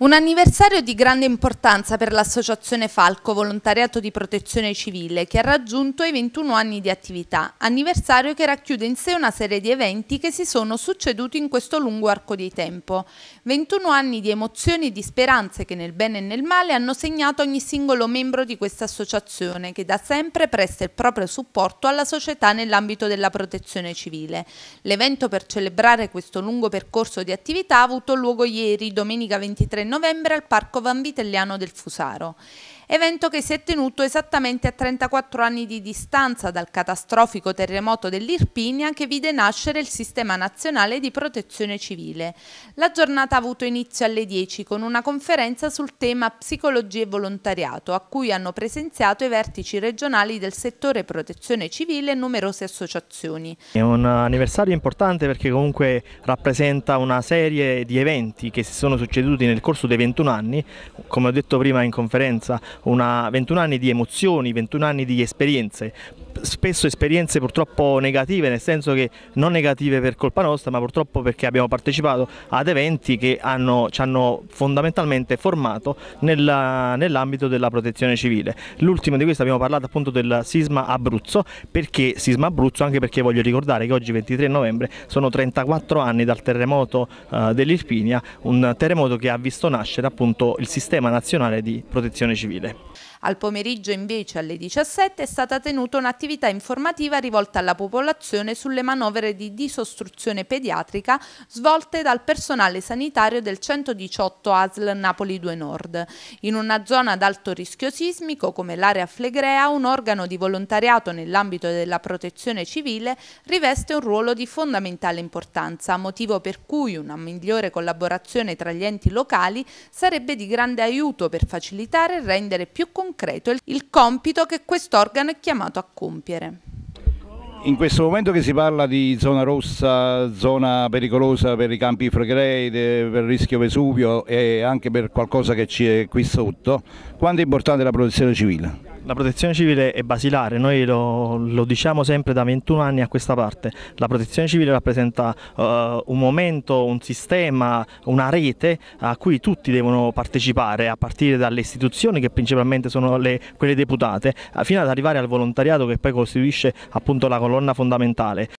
Un anniversario di grande importanza per l'Associazione Falco Volontariato di Protezione Civile che ha raggiunto i 21 anni di attività, anniversario che racchiude in sé una serie di eventi che si sono succeduti in questo lungo arco di tempo. 21 anni di emozioni e di speranze che nel bene e nel male hanno segnato ogni singolo membro di questa associazione che da sempre presta il proprio supporto alla società nell'ambito della protezione civile. L'evento per celebrare questo lungo percorso di attività ha avuto luogo ieri, domenica 23 novembre al Parco Vanvitelliano del Fusaro evento che si è tenuto esattamente a 34 anni di distanza dal catastrofico terremoto dell'Irpinia che vide nascere il Sistema Nazionale di Protezione Civile. La giornata ha avuto inizio alle 10 con una conferenza sul tema psicologia e volontariato a cui hanno presenziato i vertici regionali del settore protezione civile e numerose associazioni. È un anniversario importante perché comunque rappresenta una serie di eventi che si sono succeduti nel corso dei 21 anni, come ho detto prima in conferenza una 21 anni di emozioni, 21 anni di esperienze, spesso esperienze purtroppo negative, nel senso che non negative per colpa nostra, ma purtroppo perché abbiamo partecipato ad eventi che hanno, ci hanno fondamentalmente formato nell'ambito della protezione civile. L'ultimo di questo abbiamo parlato appunto del sisma Abruzzo, perché sisma Abruzzo? Anche perché voglio ricordare che oggi 23 novembre sono 34 anni dal terremoto eh, dell'Irpinia, un terremoto che ha visto nascere appunto il sistema nazionale di protezione civile. Al pomeriggio invece alle 17 è stata tenuta un'attività informativa rivolta alla popolazione sulle manovre di disostruzione pediatrica svolte dal personale sanitario del 118 ASL Napoli 2 Nord. In una zona ad alto rischio sismico come l'area Flegrea, un organo di volontariato nell'ambito della protezione civile riveste un ruolo di fondamentale importanza, motivo per cui una migliore collaborazione tra gli enti locali sarebbe di grande aiuto per facilitare e rendere più concreto concreto il compito che quest'organo è chiamato a compiere. In questo momento che si parla di zona rossa, zona pericolosa per i campi Fregrei, per il rischio Vesuvio e anche per qualcosa che c'è qui sotto, quanto è importante la protezione civile? La protezione civile è basilare, noi lo, lo, diciamo sempre da 21 anni a questa parte. La protezione civile rappresenta uh, un momento, un sistema, una rete a cui tutti devono partecipare, a partire dalle istituzioni che principalmente sono le, quelle deputate, fino ad arrivare al volontariato che poi costituisce appunto la colonna fondamentale.